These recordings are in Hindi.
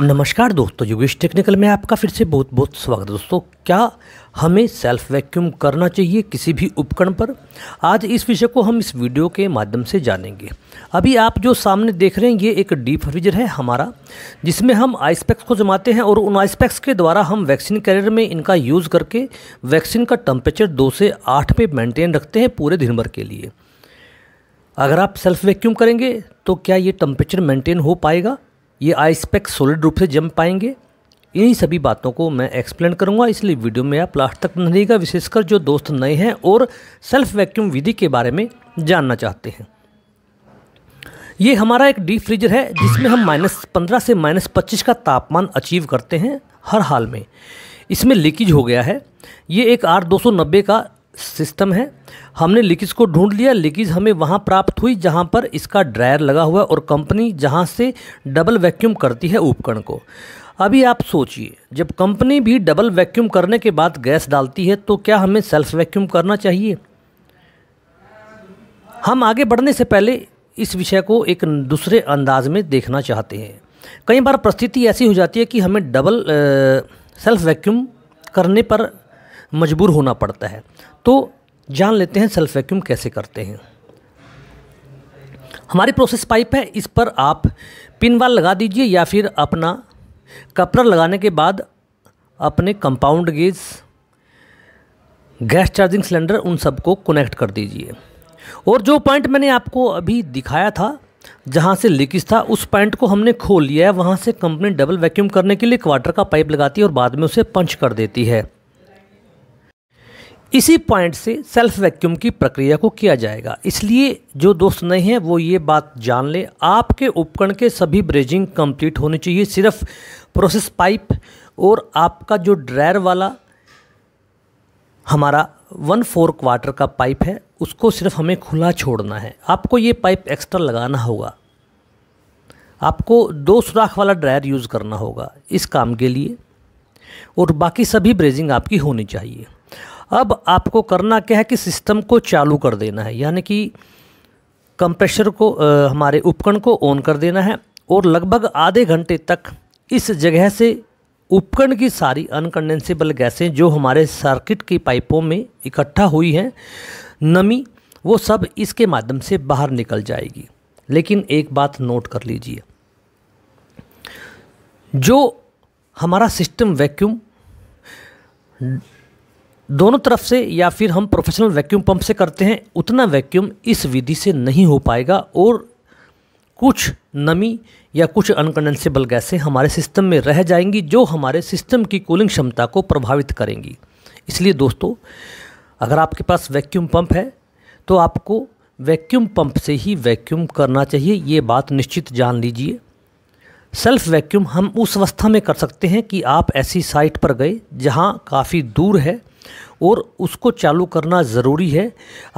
नमस्कार दोस्तों योगेश टेक्निकल में आपका फिर से बहुत बहुत स्वागत है दोस्तों क्या हमें सेल्फ वैक्यूम करना चाहिए किसी भी उपकरण पर आज इस विषय को हम इस वीडियो के माध्यम से जानेंगे अभी आप जो सामने देख रहे हैं ये एक डीप फ्रीजर है हमारा जिसमें हम आइस पैक्स को जमाते हैं और उन आइस पैक्स के द्वारा हम वैक्सीन कैरियर में इनका यूज़ करके वैक्सीन का टेम्परेचर दो से आठ पे मेंटेन रखते हैं पूरे दिन भर के लिए अगर आप सेल्फ वैक्यूम करेंगे तो क्या ये टेम्परेचर मेंटेन हो पाएगा ये आई स्पेक सॉलिड रूप से जम पाएंगे इन्हीं सभी बातों को मैं एक्सप्लेन करूंगा इसलिए वीडियो में आप लास्ट तक बनेगा विशेषकर जो दोस्त नए हैं और सेल्फ वैक्यूम विधि के बारे में जानना चाहते हैं ये हमारा एक डीप फ्रीजर है जिसमें हम माइनस पंद्रह से माइनस पच्चीस का तापमान अचीव करते हैं हर हाल में इसमें लीकेज हो गया है ये एक आर दो का सिस्टम है हमने लीकेज को ढूंढ लिया लीकेज हमें वहाँ प्राप्त हुई जहाँ पर इसका ड्रायर लगा हुआ है और कंपनी जहाँ से डबल वैक्यूम करती है उपकरण को अभी आप सोचिए जब कंपनी भी डबल वैक्यूम करने के बाद गैस डालती है तो क्या हमें सेल्फ वैक्यूम करना चाहिए हम आगे बढ़ने से पहले इस विषय को एक दूसरे अंदाज में देखना चाहते हैं कई बार परिस्थिति ऐसी हो जाती है कि हमें डबल सेल्फ वैक्यूम करने पर मजबूर होना पड़ता है तो जान लेते हैं सेल्फ वैक्यूम कैसे करते हैं हमारी प्रोसेस पाइप है इस पर आप पिन वाल लगा दीजिए या फिर अपना कपड़ा लगाने के बाद अपने compound gauge gas charging cylinder उन सबको कनेक्ट कर दीजिए और जो पॉइंट मैंने आपको अभी दिखाया था जहाँ से लीकेज था उस पॉइंट को हमने खोल लिया है वहाँ से कंपनी डबल वैक्यूम करने के लिए क्वार्टर का पाइप लगाती है और बाद में उसे पंच कर देती है इसी पॉइंट से सेल्फ वैक्यूम की प्रक्रिया को किया जाएगा इसलिए जो दोस्त नए हैं वो ये बात जान लें आपके उपकरण के सभी ब्रेजिंग कंप्लीट होनी चाहिए सिर्फ प्रोसेस पाइप और आपका जो ड्रायर वाला हमारा वन फोर क्वार्टर का पाइप है उसको सिर्फ हमें खुला छोड़ना है आपको ये पाइप एक्स्ट्रा लगाना होगा आपको दो सुराख वाला ड्रायर यूज़ करना होगा इस काम के लिए और बाकी सभी ब्रेजिंग आपकी होनी चाहिए अब आपको करना क्या है कि सिस्टम को चालू कर देना है यानी कि कंप्रेशर को आ, हमारे उपकरण को ऑन कर देना है और लगभग आधे घंटे तक इस जगह से उपकरण की सारी अनकंडेंसेबल गैसें जो हमारे सर्किट की पाइपों में इकट्ठा हुई हैं नमी वो सब इसके माध्यम से बाहर निकल जाएगी लेकिन एक बात नोट कर लीजिए जो हमारा सिस्टम वैक्यूम दोनों तरफ से या फिर हम प्रोफेशनल वैक्यूम पंप से करते हैं उतना वैक्यूम इस विधि से नहीं हो पाएगा और कुछ नमी या कुछ अनकंडेंसेबल गैसें हमारे सिस्टम में रह जाएंगी जो हमारे सिस्टम की कूलिंग क्षमता को प्रभावित करेंगी इसलिए दोस्तों अगर आपके पास वैक्यूम पंप है तो आपको वैक्यूम पंप से ही वैक्यूम करना चाहिए ये बात निश्चित जान लीजिए सेल्फ वैक्यूम हम उस अवस्था में कर सकते हैं कि आप ऐसी साइट पर गए जहाँ काफ़ी दूर है और उसको चालू करना ज़रूरी है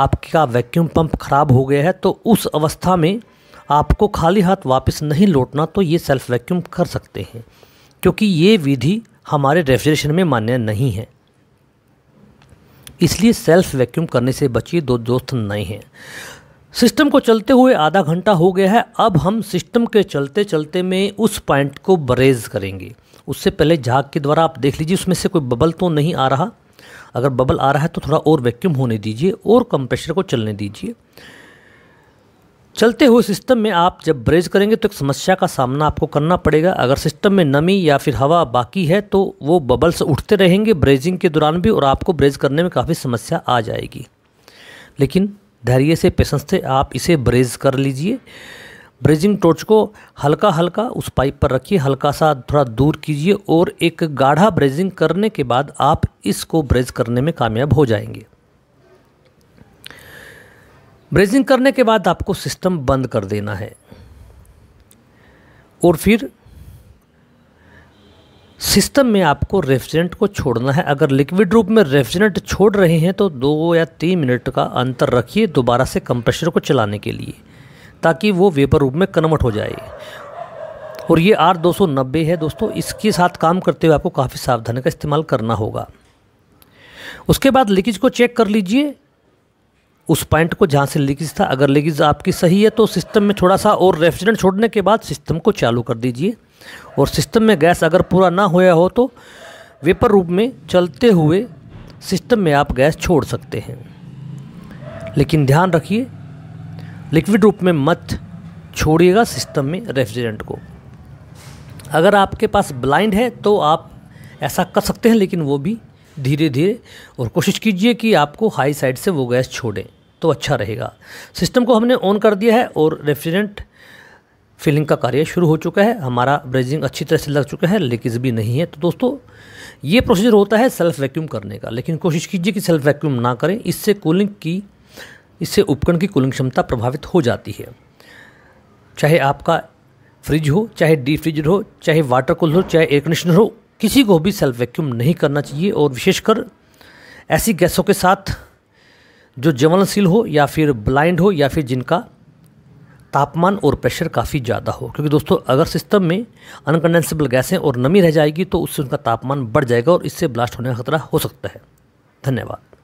आपका वैक्यूम पंप ख़राब हो गया है तो उस अवस्था में आपको खाली हाथ वापस नहीं लौटना तो ये सेल्फ़ वैक्यूम कर सकते हैं क्योंकि ये विधि हमारे रेफ्रिजरेशन में मान्य नहीं है इसलिए सेल्फ़ वैक्यूम करने से बचिए दो दोस्त नए हैं सिस्टम को चलते हुए आधा घंटा हो गया है अब हम सिस्टम के चलते चलते में उस पॉइंट को बरेज करेंगे उससे पहले झाग के द्वारा आप देख लीजिए उसमें से कोई बबल तो नहीं आ रहा अगर बबल आ रहा है तो थोड़ा और वैक्यूम होने दीजिए और कंप्रेशर को चलने दीजिए चलते हुए सिस्टम में आप जब ब्रेज करेंगे तो एक समस्या का सामना आपको करना पड़ेगा अगर सिस्टम में नमी या फिर हवा बाकी है तो वो बबल्स उठते रहेंगे ब्रेजिंग के दौरान भी और आपको ब्रेज करने में काफ़ी समस्या आ जाएगी लेकिन धैर्य से पेशेंस से आप इसे ब्रेज कर लीजिए ब्रेजिंग टोर्च को हल्का हल्का उस पाइप पर रखिए हल्का सा थोड़ा दूर कीजिए और एक गाढ़ा ब्रेजिंग करने के बाद आप इसको ब्रेज करने में कामयाब हो जाएंगे ब्रेजिंग करने के बाद आपको सिस्टम बंद कर देना है और फिर सिस्टम में आपको रेफ्रिजरेंट को छोड़ना है अगर लिक्विड रूप में रेफ्रिजरेंट छोड़ रहे हैं तो दो या तीन मिनट का अंतर रखिए दोबारा से कंप्रेशर को चलाने के लिए ताकि वो वेपर रूप में कन्वर्ट हो जाए और ये आर 290 है दोस्तों इसके साथ काम करते हुए आपको काफ़ी सावधानी का इस्तेमाल करना होगा उसके बाद लीकेज को चेक कर लीजिए उस पॉइंट को जहाँ से लीकेज था अगर लीकेज आपकी सही है तो सिस्टम में थोड़ा सा और रेफ्रिजरेंट छोड़ने के बाद सिस्टम को चालू कर दीजिए और सिस्टम में गैस अगर पूरा ना होया हो तो वेपर रूप में चलते हुए सिस्टम में आप गैस छोड़ सकते हैं लेकिन ध्यान रखिए लिक्विड रूप में मत छोड़िएगा सिस्टम में रेफ्रिजरेंट को अगर आपके पास ब्लाइंड है तो आप ऐसा कर सकते हैं लेकिन वो भी धीरे धीरे और कोशिश कीजिए कि आपको हाई साइड से वो गैस छोड़ें तो अच्छा रहेगा सिस्टम को हमने ऑन कर दिया है और रेफ्रिजरेंट फिलिंग का कार्य शुरू हो चुका है हमारा ब्रेजिंग अच्छी तरह से लग चुका है लीकेज भी नहीं है तो दोस्तों ये प्रोसीजर होता है सेल्फ़ वैक्यूम करने का लेकिन कोशिश कीजिए कि सेल्फ़ वैक्यूम ना करें इससे कूलिंग की इससे उपकरण की कूलिंग क्षमता प्रभावित हो जाती है चाहे आपका फ्रिज हो चाहे डी फ्रिजर हो चाहे वाटर कूलर हो चाहे एयर कंडीशनर हो किसी को भी सेल्फ वैक्यूम नहीं करना चाहिए और विशेषकर ऐसी गैसों के साथ जो ज्वलनशील हो या फिर ब्लाइंड हो या फिर जिनका तापमान और प्रेशर काफ़ी ज़्यादा हो क्योंकि दोस्तों अगर सिस्टम में अनकंडेंसेबल गैसें और नमी रह जाएगी तो उससे उनका तापमान बढ़ जाएगा और इससे ब्लास्ट होने का खतरा हो सकता है धन्यवाद